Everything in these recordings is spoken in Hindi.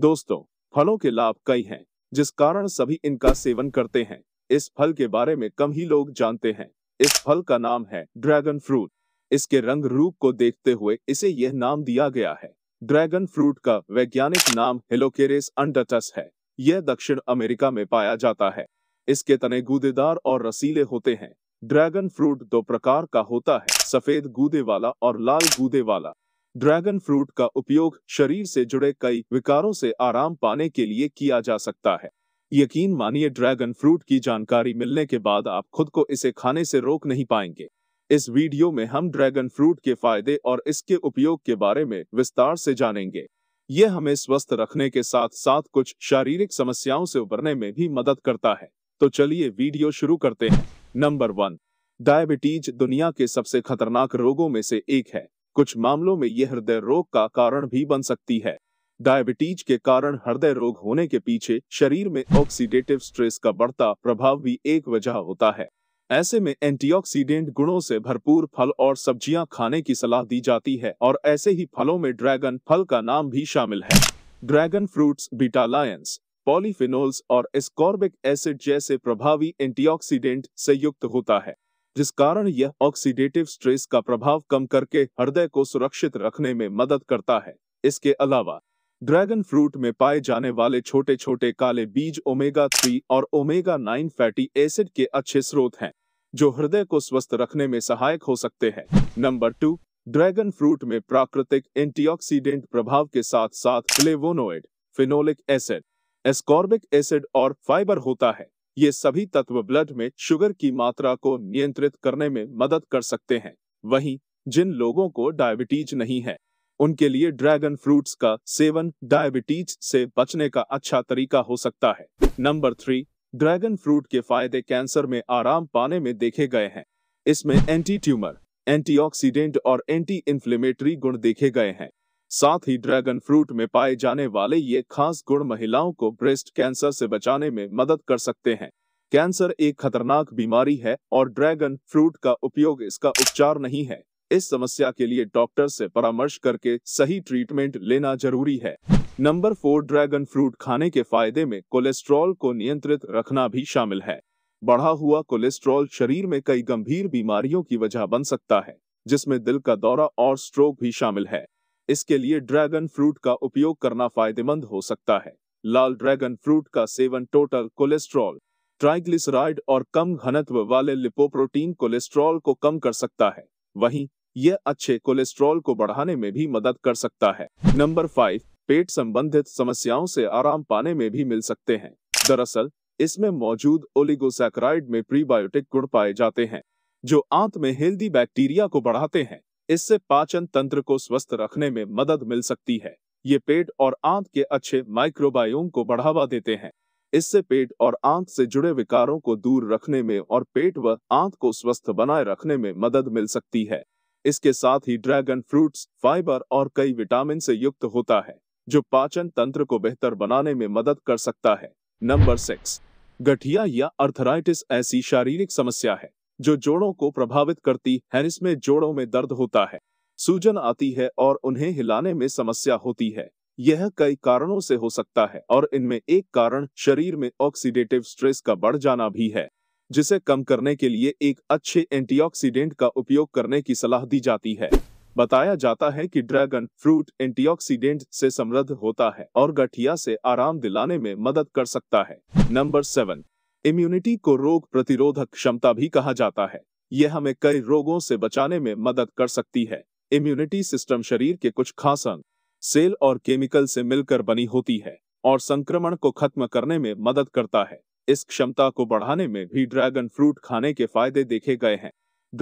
दोस्तों फलों के लाभ कई हैं जिस कारण सभी इनका सेवन करते हैं इस फल के बारे में कम ही लोग जानते हैं इस फल का नाम है ड्रैगन फ्रूट इसके रंग रूप को देखते हुए इसे यह नाम दिया गया है ड्रैगन फ्रूट का वैज्ञानिक नाम हेलोकेरेस अंडटस है यह दक्षिण अमेरिका में पाया जाता है इसके तने गूदेदार और रसीले होते हैं ड्रैगन फ्रूट दो प्रकार का होता है सफेद गूदे वाला और लाल गूदे वाला ड्रैगन फ्रूट का उपयोग शरीर से जुड़े कई विकारों से आराम पाने के लिए किया जा सकता है यकीन मानिए ड्रैगन फ्रूट की जानकारी मिलने के बाद आप खुद को इसे खाने से रोक नहीं पाएंगे इस वीडियो में हम ड्रैगन फ्रूट के फायदे और इसके उपयोग के बारे में विस्तार से जानेंगे ये हमें स्वस्थ रखने के साथ साथ कुछ शारीरिक समस्याओं से उबरने में भी मदद करता है तो चलिए वीडियो शुरू करते हैं नंबर वन डायबिटीज दुनिया के सबसे खतरनाक रोगों में से एक है कुछ मामलों में यह हृदय रोग का कारण भी बन सकती है डायबिटीज के कारण हृदय रोग होने के पीछे शरीर में ऑक्सीडेटिव स्ट्रेस का बढ़ता प्रभाव भी एक वजह होता है ऐसे में एंटीऑक्सीडेंट गुणों से भरपूर फल और सब्जियां खाने की सलाह दी जाती है और ऐसे ही फलों में ड्रैगन फल का नाम भी शामिल है ड्रैगन फ्रूट्स बीटालायंस पॉलीफिनोल्स और एस्कॉर्बिक एसिड जैसे प्रभावी एंटीऑक्सीडेंट से युक्त होता है जिस कारण यह ऑक्सीडेटिव स्ट्रेस का प्रभाव कम करके हृदय को सुरक्षित रखने में मदद करता है इसके अलावा ड्रैगन फ्रूट में पाए जाने वाले छोटे छोटे काले बीज ओमेगा थ्री और ओमेगा नाइन फैटी एसिड के अच्छे स्रोत हैं जो हृदय को स्वस्थ रखने में सहायक हो सकते हैं नंबर टू ड्रैगन फ्रूट में प्राकृतिक एंटीऑक्सीडेंट प्रभाव के साथ साथ flavonoid phenolic acid ascorbic acid और फाइबर होता है ये सभी तत्व ब्लड में शुगर की मात्रा को नियंत्रित करने में मदद कर सकते हैं वहीं जिन लोगों को डायबिटीज नहीं है उनके लिए ड्रैगन फ्रूट्स का सेवन डायबिटीज से बचने का अच्छा तरीका हो सकता है नंबर थ्री ड्रैगन फ्रूट के फायदे कैंसर में आराम पाने में देखे गए हैं इसमें एंटी ट्यूमर एंटीऑक्सीडेंट और एंटी इन्फ्लेमेटरी गुण देखे गए हैं साथ ही ड्रैगन फ्रूट में पाए जाने वाले ये खास गुण महिलाओं को ब्रेस्ट कैंसर से बचाने में मदद कर सकते हैं कैंसर एक खतरनाक बीमारी है और ड्रैगन फ्रूट का उपयोग इसका उपचार नहीं है इस समस्या के लिए डॉक्टर से परामर्श करके सही ट्रीटमेंट लेना जरूरी है नंबर फोर ड्रैगन फ्रूट खाने के फायदे में कोलेस्ट्रॉल को नियंत्रित रखना भी शामिल है बढ़ा हुआ कोलेस्ट्रॉल शरीर में कई गंभीर बीमारियों की वजह बन सकता है जिसमें दिल का दौरा और स्ट्रोक भी शामिल है इसके लिए ड्रैगन फ्रूट का उपयोग करना फायदेमंद हो सकता है लाल ड्रैगन फ्रूट का सेवन टोटल कोलेस्ट्रॉल ट्राइग्लिसराइड और कम घनत्व वाले लिपोप्रोटीन कोलेस्ट्रॉल को कम कर सकता है वहीं यह अच्छे कोलेस्ट्रॉल को बढ़ाने में भी मदद कर सकता है नंबर फाइव पेट संबंधित समस्याओं से आराम पाने में भी मिल सकते हैं दरअसल इसमें मौजूद ओलिगोसैक्राइड में प्रीबायोटिक गुण पाए जाते हैं जो आंत में हेल्दी बैक्टीरिया को बढ़ाते हैं इससे पाचन तंत्र को स्वस्थ रखने में मदद मिल सकती है ये पेट और आंत के अच्छे माइक्रोबायोम को बढ़ावा देते हैं इससे पेट और आंत से जुड़े विकारों को दूर रखने में और पेट व आंत को स्वस्थ बनाए रखने में मदद मिल सकती है इसके साथ ही ड्रैगन फ्रूट्स फाइबर और कई विटामिन से युक्त होता है जो पाचन तंत्र को बेहतर बनाने में मदद कर सकता है नंबर सिक्स गठिया या अर्थराइटिस ऐसी शारीरिक समस्या है जो जोड़ों को प्रभावित करती है इसमें जोड़ों में दर्द होता है सूजन आती है और उन्हें हिलाने में समस्या होती है यह कई कारणों से हो सकता है और इनमें एक कारण शरीर में ऑक्सीडेटिव स्ट्रेस का बढ़ जाना भी है जिसे कम करने के लिए एक अच्छे एंटीऑक्सीडेंट का उपयोग करने की सलाह दी जाती है बताया जाता है कि ड्रैगन फ्रूट एंटीऑक्सीडेंट से समृद्ध होता है और गठिया से आराम दिलाने में मदद कर सकता है नंबर सेवन इम्यूनिटी को रोग प्रतिरोधक क्षमता भी कहा जाता है यह हमें कई रोगों से बचाने में मदद कर सकती है इम्यूनिटी सिस्टम शरीर के कुछ खास अंग सेल और केमिकल से मिलकर बनी होती है और संक्रमण को खत्म करने में मदद करता है इस क्षमता को बढ़ाने में भी ड्रैगन फ्रूट खाने के फायदे देखे गए हैं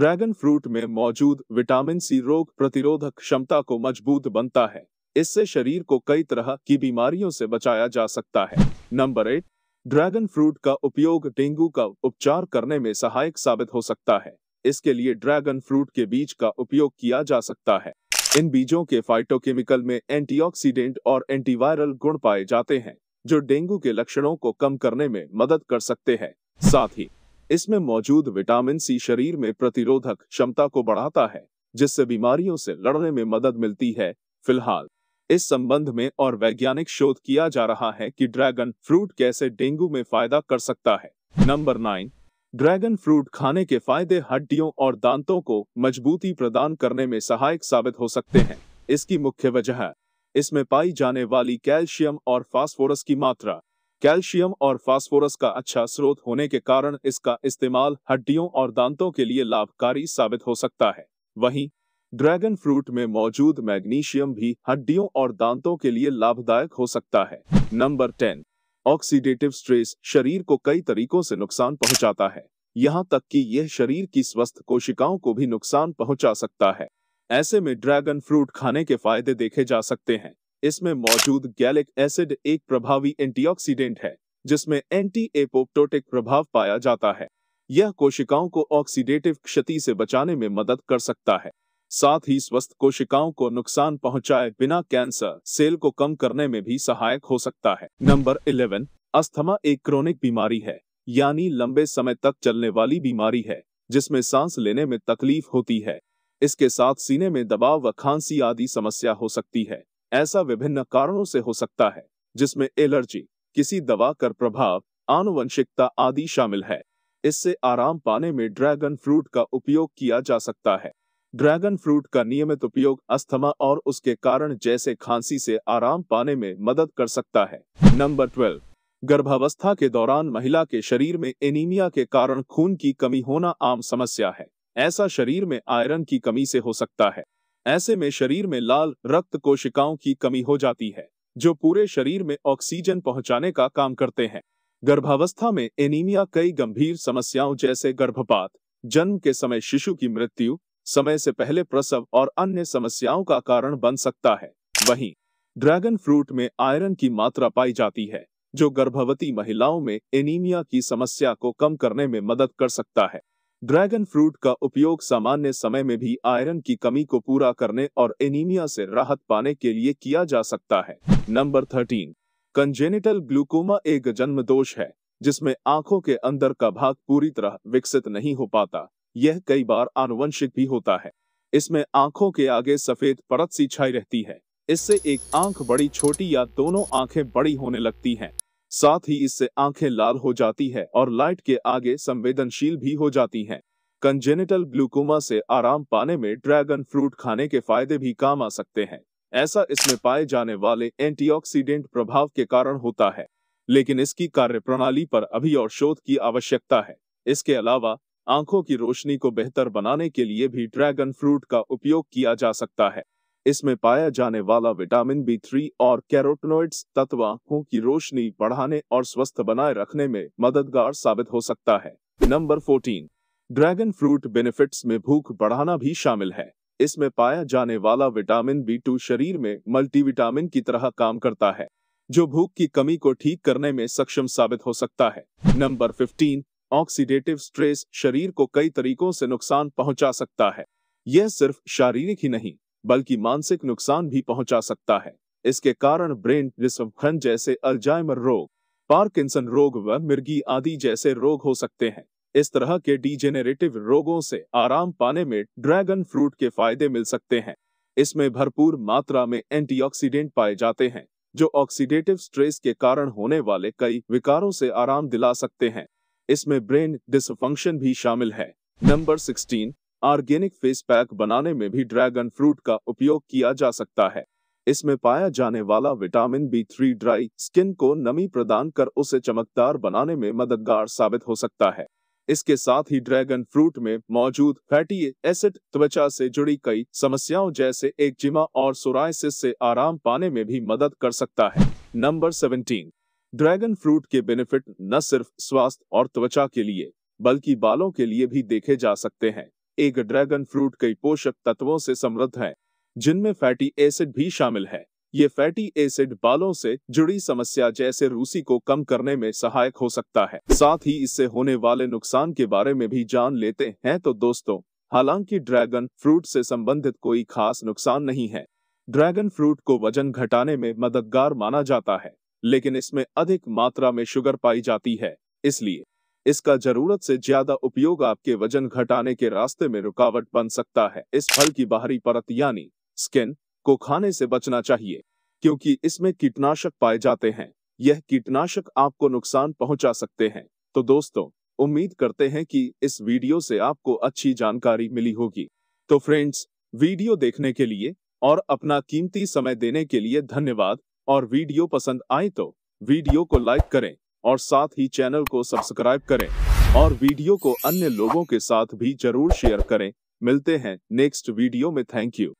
ड्रैगन फ्रूट में मौजूद विटामिन सी रोग प्रतिरोधक क्षमता को मजबूत बनता है इससे शरीर को कई तरह की बीमारियों से बचाया जा सकता है नंबर एट ड्रैगन फ्रूट का उपयोग डेंगू का उपचार करने में सहायक साबित हो सकता है इसके लिए ड्रैगन फ्रूट के बीज का उपयोग किया जा सकता है इन बीजों के फाइटोकेमिकल में एंटीऑक्सीडेंट और एंटीवायरल गुण पाए जाते हैं जो डेंगू के लक्षणों को कम करने में मदद कर सकते हैं साथ ही इसमें मौजूद विटामिन सी शरीर में प्रतिरोधक क्षमता को बढ़ाता है जिससे बीमारियों से लड़ने में मदद मिलती है फिलहाल इस संबंध में और वैज्ञानिक शोध किया जा रहा है कि ड्रैगन फ्रूट कैसे डेंगू में फायदा कर सकता है नंबर नाइन ड्रैगन फ्रूट खाने के फायदे हड्डियों और दांतों को मजबूती प्रदान करने में सहायक साबित हो सकते हैं इसकी मुख्य वजह इसमें पाई जाने वाली कैल्शियम और फास्फोरस की मात्रा कैल्शियम और फास्फोरस का अच्छा स्रोत होने के कारण इसका इस्तेमाल हड्डियों और दांतों के लिए लाभकारी साबित हो सकता है वहीं ड्रैगन फ्रूट में मौजूद मैग्नीशियम भी हड्डियों और दांतों के लिए लाभदायक हो सकता है नंबर टेन ऑक्सीडेटिव स्ट्रेस शरीर को कई तरीकों से नुकसान पहुंचाता है यहाँ तक कि यह शरीर की स्वस्थ कोशिकाओं को भी नुकसान पहुंचा सकता है ऐसे में ड्रैगन फ्रूट खाने के फायदे देखे जा सकते हैं इसमें मौजूद गैलिक एसिड एक प्रभावी एंटीऑक्सीडेंट है जिसमें एंटी एपोप्टोटिक प्रभाव पाया जाता है यह कोशिकाओं को ऑक्सीडेटिव क्षति से बचाने में मदद कर सकता है साथ ही स्वस्थ कोशिकाओं को नुकसान पहुंचाए बिना कैंसर सेल को कम करने में भी सहायक हो सकता है नंबर इलेवन अस्थमा एक क्रोनिक बीमारी है यानी लंबे समय तक चलने वाली बीमारी है जिसमें सांस लेने में तकलीफ होती है इसके साथ सीने में दबाव व खांसी आदि समस्या हो सकती है ऐसा विभिन्न कारणों से हो सकता है जिसमें एलर्जी किसी दवा कर प्रभाव आनुवंशिकता आदि शामिल है इससे आराम पाने में ड्रैगन फ्रूट का उपयोग किया जा सकता है ड्रैगन फ्रूट का नियमित उपयोग अस्थमा और उसके कारण जैसे खांसी से आराम पाने में मदद कर सकता है नंबर ट्वेल्व गर्भावस्था के दौरान महिला के शरीर में एनीमिया के कारण खून की कमी होना आम समस्या है ऐसा शरीर में आयरन की कमी से हो सकता है ऐसे में शरीर में लाल रक्त कोशिकाओं की कमी हो जाती है जो पूरे शरीर में ऑक्सीजन पहुंचाने का काम करते हैं गर्भावस्था में एनीमिया कई गंभीर समस्याओं जैसे गर्भपात जन्म के समय शिशु की मृत्यु समय से पहले प्रसव और अन्य समस्याओं का कारण बन सकता है वहीं ड्रैगन फ्रूट में आयरन की मात्रा पाई जाती है जो गर्भवती महिलाओं में एनीमिया की समस्या को कम करने में मदद कर सकता है ड्रैगन फ्रूट का उपयोग सामान्य समय में भी आयरन की कमी को पूरा करने और एनीमिया से राहत पाने के लिए किया जा सकता है नंबर थर्टीन कंजेनिटल ग्लूकोमा एक जन्म दोष है जिसमें आंखों के अंदर का भाग पूरी तरह विकसित नहीं हो पाता यह कई बार आनुवंशिक भी होता है इसमें आंखों के आगे सफेद परत सी छाई रहती है इससे एक आंख बड़ी छोटी या दोनों आंखें बड़ी होने लगती हैं। साथ ही इससे आंखें लाल हो जाती है और लाइट के आगे संवेदनशील भी हो जाती हैं। कंजेनिटल ग्लूकोमा से आराम पाने में ड्रैगन फ्रूट खाने के फायदे भी काम आ सकते हैं ऐसा इसमें पाए जाने वाले एंटीऑक्सीडेंट प्रभाव के कारण होता है लेकिन इसकी कार्य पर अभी और शोध की आवश्यकता है इसके अलावा आंखों की रोशनी को बेहतर बनाने के लिए भी ड्रैगन फ्रूट का उपयोग किया जा सकता है इसमें पाया जाने वाला विटामिन बी थ्री और कैरोटनोइड्स तत्व आंखों की रोशनी बढ़ाने और स्वस्थ बनाए रखने में मददगार साबित हो सकता है number fourteen dragon fruit benefits में भूख बढ़ाना भी शामिल है इसमें पाया जाने वाला विटामिन बी टू शरीर में मल्टीविटामिन की तरह काम करता है जो भूख की कमी को ठीक करने में सक्षम साबित हो सकता है नंबर फिफ्टीन ऑक्सीडेटिव स्ट्रेस शरीर को कई तरीकों से नुकसान पहुंचा सकता है यह सिर्फ शारीरिक ही नहीं बल्कि मानसिक नुकसान भी पहुंचा सकता है इसके कारण ब्रेन डिसफन जैसे अल्जाइमर रोग पार्किंसन रोग व मिर्गी आदि जैसे रोग हो सकते हैं इस तरह के डिजेनेरेटिव रोगों से आराम पाने में ड्रैगन फ्रूट के फायदे मिल सकते हैं इसमें भरपूर मात्रा में एंटीऑक्सीडेंट पाए जाते हैं जो ऑक्सीडेटिव स्ट्रेस के कारण होने वाले कई विकारों से आराम दिला सकते हैं इसमें ब्रेन डिसफंक्शन भी शामिल है नंबर 16 ऑर्गेनिक फेस पैक बनाने में भी ड्रैगन फ्रूट का उपयोग किया जा सकता है इसमें पाया जाने वाला vitamin B three dry skin को नमी प्रदान कर उसे चमकदार बनाने में मददगार साबित हो सकता है इसके साथ ही ड्रैगन फ्रूट में मौजूद फैटी एसिड त्वचा से जुड़ी कई समस्याओं जैसे एक जिमा और सोराइसिस से आराम पाने में भी मदद कर सकता है नंबर सेवनटीन ड्रैगन फ्रूट के बेनिफिट न सिर्फ स्वास्थ्य और त्वचा के लिए बल्कि बालों के लिए भी देखे जा सकते हैं एक ड्रैगन फ्रूट कई पोषक तत्वों से समृद्ध है जिनमें फैटी एसिड भी शामिल है ये फैटी एसिड बालों से जुड़ी समस्या जैसे रूसी को कम करने में सहायक हो सकता है साथ ही इससे होने वाले नुकसान के बारे में भी जान लेते हैं तो दोस्तों हालांकि ड्रैगन फ्रूट से संबंधित कोई खास नुकसान नहीं है ड्रैगन फ्रूट को वजन घटाने में मददगार माना जाता है लेकिन इसमें अधिक मात्रा में शुगर पाई जाती है इसलिए इसका जरूरत से ज्यादा उपयोग आपके वजन घटाने के रास्ते में रुकावट बन सकता है इस फल की बाहरी परत यानी स्किन को खाने से बचना चाहिए क्योंकि इसमें कीटनाशक पाए जाते हैं यह कीटनाशक आपको नुकसान पहुंचा सकते हैं तो दोस्तों उम्मीद करते हैं कि इस वीडियो से आपको अच्छी जानकारी मिली होगी तो फ्रेंड्स वीडियो देखने के लिए और अपना कीमती समय देने के लिए धन्यवाद और वीडियो पसंद आए तो वीडियो को लाइक करें और साथ ही चैनल को सब्सक्राइब करें और वीडियो को अन्य लोगों के साथ भी जरूर शेयर करें मिलते हैं नेक्स्ट वीडियो में थैंक यू